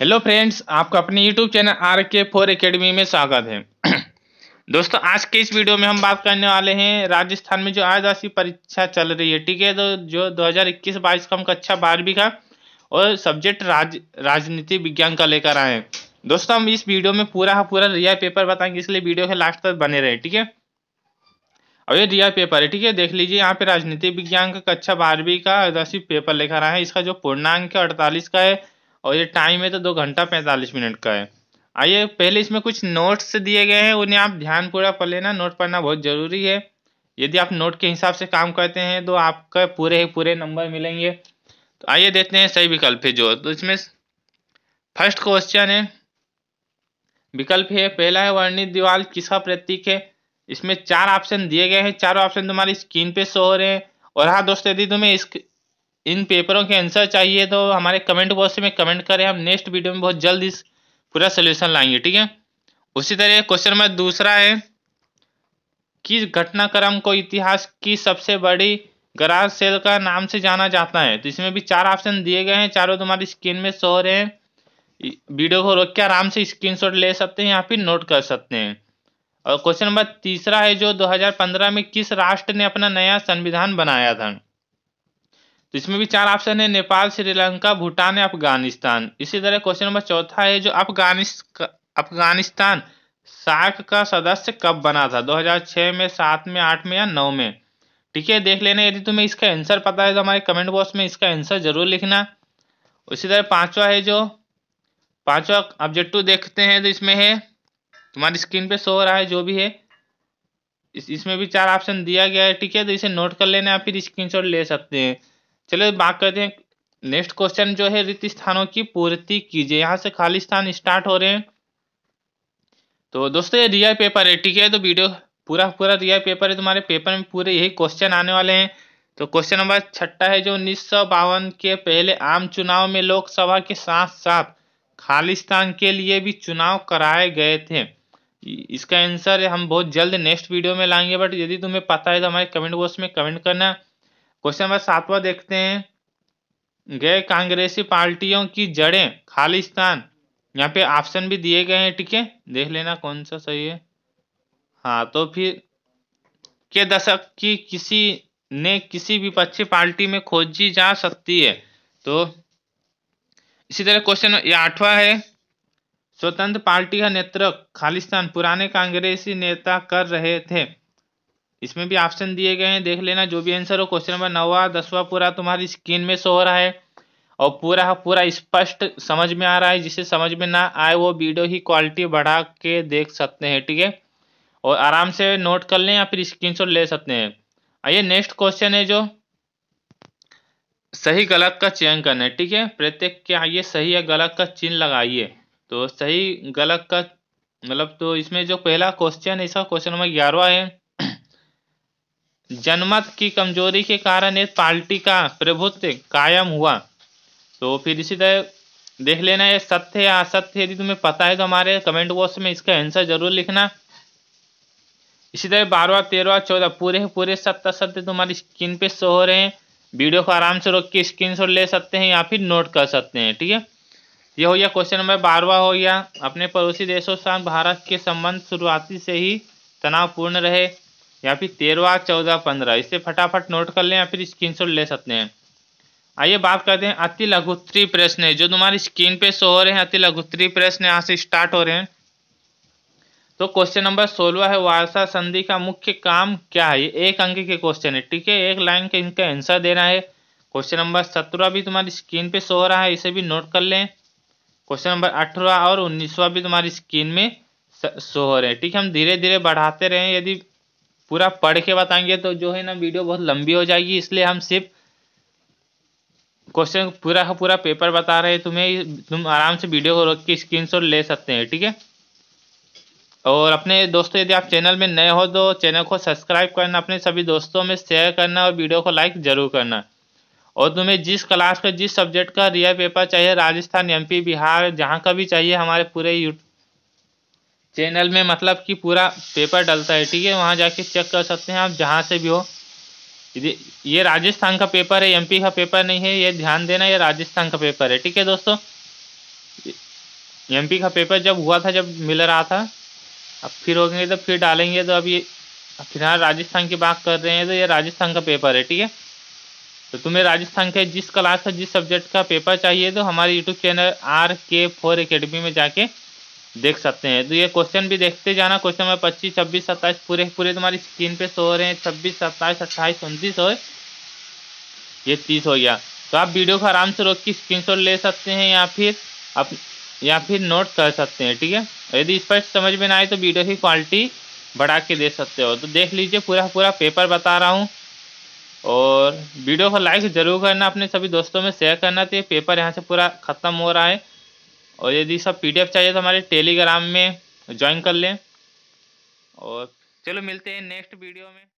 hello friends आपका अपने YouTube channel R K four academy में स्वागत है दोस्तों आज के इस वीडियो में हम बात करने वाले हैं राजस्थान में जो आदिवासी परीक्षा चल रही है ठीक है तो जो 2021-22 का हम कक्षा अच्छा बारहवीं का और सब्जेक्ट राज राजनीति विज्ञान का लेकर आए हैं दोस्तों हम इस वीडियो में पूरा पूरा रिया पेपर बताएंगे इसलिए वीडियो के लास्ट तक बने रहे ठीक है और ये रिया पेपर है ठीक है देख लीजिए यहाँ पे राजनीति विज्ञान का कक्षा अच्छा बारहवीं का आदिवासी पेपर लेकर आए हैं इसका जो पूर्णांक है अड़तालीस का है और ये टाइम है तो दो घंटा पैंतालीस मिनट का है आइए पहले इसमें कुछ नोट्स दिए गए हैं उन्हें आप ध्यान पूरा पढ़ लेना नोट पढ़ना बहुत ज़रूरी है यदि आप नोट के हिसाब से काम करते हैं तो आपका पूरे ही पूरे नंबर मिलेंगे तो आइए देखते हैं सही विकल्प है जो तो इसमें फर्स्ट क्वेश्चन है विकल्प है पहला है वर्णित दीवाल किसका प्रतीक है इसमें चार ऑप्शन दिए गए हैं चारों ऑप्शन तुम्हारी स्क्रीन पे शो हो रहे हैं और हाँ दोस्तों यदि तुम्हें इन पेपरों के आंसर चाहिए तो हमारे कमेंट बॉक्स में कमेंट करें हम नेक्स्ट वीडियो में बहुत जल्द इस पूरा सोल्यूशन लाएंगे ठीक है उसी तरह क्वेश्चन नंबर दूसरा है किस घटनाक्रम को इतिहास की सबसे बड़ी गराज सेल का नाम से जाना जाता है तो इसमें भी चार ऑप्शन दिए गए हैं चारों तुम्हारी स्क्रीन में सो रहे हैं वीडियो को रोक के आराम से स्क्रीनशॉट ले सकते हैं या फिर नोट कर सकते हैं और क्वेश्चन नंबर तीसरा है जो 2015 में किस राष्ट्र ने अपना नया संविधान बनाया था इसमें भी चार ऑप्शन है नेपाल श्रीलंका भूटान या अफगानिस्तान इसी तरह क्वेश्चन नंबर चौथा है जो अफगानिस्तान अफगानिस्तान सार्क का सदस्य कब बना था 2006 में सात में आठ में या नौ में ठीक है देख लेना यदि तुम्हें इसका आंसर पता है तो हमारे कमेंट बॉक्स में इसका आंसर जरूर लिखना उसी तरह पांचवा है जो पांचवा ऑब्जेक्टिव देखते हैं तो इसमें है तुम्हारी स्क्रीन पे शो रहा है जो भी है इस इसमें भी चार ऑप्शन दिया गया है ठीक है तो इसे नोट कर लेना या फिर स्क्रीन ले सकते हैं चलिए बात करते हैं नेक्स्ट क्वेश्चन जो है रिक्त स्थानों की पूर्ति कीजिए यहाँ से खाली स्थान स्टार्ट हो रहे हैं तो दोस्तों ये रियल पेपर है ठीक है तो वीडियो पूरा पूरा रियल पेपर है तुम्हारे पेपर में पूरे यही क्वेश्चन आने वाले हैं तो क्वेश्चन नंबर छठा है जो उन्नीस के पहले आम चुनाव में लोकसभा के साथ साथ खालिस्तान के लिए भी चुनाव कराए गए थे इसका आंसर हम बहुत जल्द नेक्स्ट वीडियो में लाएंगे बट यदि तुम्हें पता है तो हमारे कमेंट बॉक्स में कमेंट करना क्वेश्चन नंबर सातवा देखते हैं गैर कांग्रेसी पार्टियों की जड़ें खालिस्तान यहाँ पे ऑप्शन भी दिए गए हैं ठीक है देख लेना कौन सा सही है हाँ तो फिर के दशक की किसी ने किसी विपक्षी पार्टी में खोजी जा सकती है तो इसी तरह क्वेश्चन ये आठवां है स्वतंत्र पार्टी का नेतृत्व खालिस्तान पुराने कांग्रेसी नेता कर रहे थे इसमें भी ऑप्शन दिए गए हैं देख लेना जो भी आंसर हो क्वेश्चन नंबर नवा दसवा पूरा तुम्हारी स्क्रीन में शो हो रहा है और पूरा पूरा स्पष्ट समझ में आ रहा है जिसे समझ में ना आए वो वीडियो ही क्वालिटी बढ़ा के देख सकते हैं ठीक है और आराम से नोट कर लें या फिर स्क्रीन ले सकते हैं आइए नेक्स्ट क्वेश्चन है जो सही गलत का चयन करना है ठीक है प्रत्येक के आइए सही या गलत का चिन्ह लगाइए तो सही गलत का मतलब तो इसमें जो पहला क्वेश्चन है इसका क्वेश्चन नंबर ग्यारहवा है जनमत की कमजोरी के कारण इस पार्टी का प्रभुत्व कायम हुआ तो फिर इसी तरह देख लेना ये सत्य या असत्य यदि तुम्हें पता है तो हमारे कमेंट बॉक्स में इसका आंसर जरूर लिखना इसी तरह बारवा तेरवा चौदह पूरे पूरे सत्य सत्य तुम्हारी स्क्रीन पे शो हो रहे हैं वीडियो को आराम से रोक के स्क्रीन ले सकते हैं या फिर नोट कर सकते हैं ठीक है ये हो गया क्वेश्चन नंबर बारवा हो गया अपने पड़ोसी देशों साथ भारत के संबंध शुरुआती से ही तनावपूर्ण रहे या फिर तेरवा चौदह पंद्रह इसे फटाफट नोट कर लें या फिर स्क्रीन ले सकते हैं आइए बात करते हैं अति लघुत्री प्रश्न जो तुम्हारी स्क्रीन पे शो हो रहे हैं अति लघुत्री प्रश्न यहाँ से स्टार्ट हो रहे हैं तो क्वेश्चन नंबर सोलवा है वारसा संधि का मुख्य काम क्या है ये एक अंक के क्वेश्चन है ठीक है एक लाइन के इनका आंसर देना है क्वेश्चन नंबर सत्रह भी तुम्हारी स्क्रीन पे शो हो रहा है इसे भी नोट कर लें क्वेश्चन नंबर अठारह और उन्नीसवा भी तुम्हारी स्क्रीन में शो हो रहे हैं ठीक है हम धीरे धीरे बढ़ाते रहें यदि पूरा पढ़ के बताएंगे तो जो है ना वीडियो बहुत लंबी हो जाएगी इसलिए हम सिर्फ क्वेश्चन पूरा का पूरा पेपर बता रहे हैं तुम्हें तुम आराम से वीडियो को रोक के स्क्रीन ले सकते हैं ठीक है और अपने दोस्तों यदि आप चैनल में नए हो तो चैनल को सब्सक्राइब करना अपने सभी दोस्तों में शेयर करना और वीडियो को लाइक ज़रूर करना और तुम्हें जिस क्लास का जिस सब्जेक्ट का रियल पेपर चाहिए राजस्थान एमपी बिहार जहाँ का भी चाहिए हमारे पूरे चैनल में मतलब कि पूरा पेपर डलता है ठीक है वहाँ जाके चेक कर सकते हैं आप जहाँ से भी हो ये राजस्थान का पेपर है एमपी का पेपर नहीं है ये ध्यान देना ये राजस्थान का पेपर है ठीक है दोस्तों एमपी का पेपर जब हुआ था जब मिल रहा था अब फिर हो गए तो फिर डालेंगे तो अब ये फिलहाल राजस्थान की बात कर रहे हैं तो ये राजस्थान का पेपर है ठीक है तो तुम्हें राजस्थान के जिस क्लास का जिस सब्जेक्ट का पेपर चाहिए तो हमारे YouTube channel R K four में जाके देख सकते हैं तो ये क्वेश्चन भी देखते जाना क्वेश्चन नंबर पच्चीस छब्बीस सत्ताईस पूरे पूरे तुम्हारी स्क्रीन पे सो रहे हैं छब्बीस सत्ताईस अट्ठाईस उनतीस और ये तीस हो गया तो आप वीडियो को आराम से रोक के स्क्रीन ले सकते हैं या फिर आप या फिर नोट कर सकते हैं ठीक है यदि स्पष्ट समझ में ना आए तो वीडियो की क्वालिटी बढ़ा के दे सकते हो तो देख लीजिए पूरा पूरा पेपर बता रहा हूँ और वीडियो को लाइक ज़रूर करना अपने सभी दोस्तों में शेयर करना तो ये पेपर यहाँ से पूरा ख़त्म हो रहा है और यदि सब पीडीएफ चाहिए तो हमारे टेलीग्राम में ज्वाइन कर लें और चलो मिलते हैं नेक्स्ट वीडियो में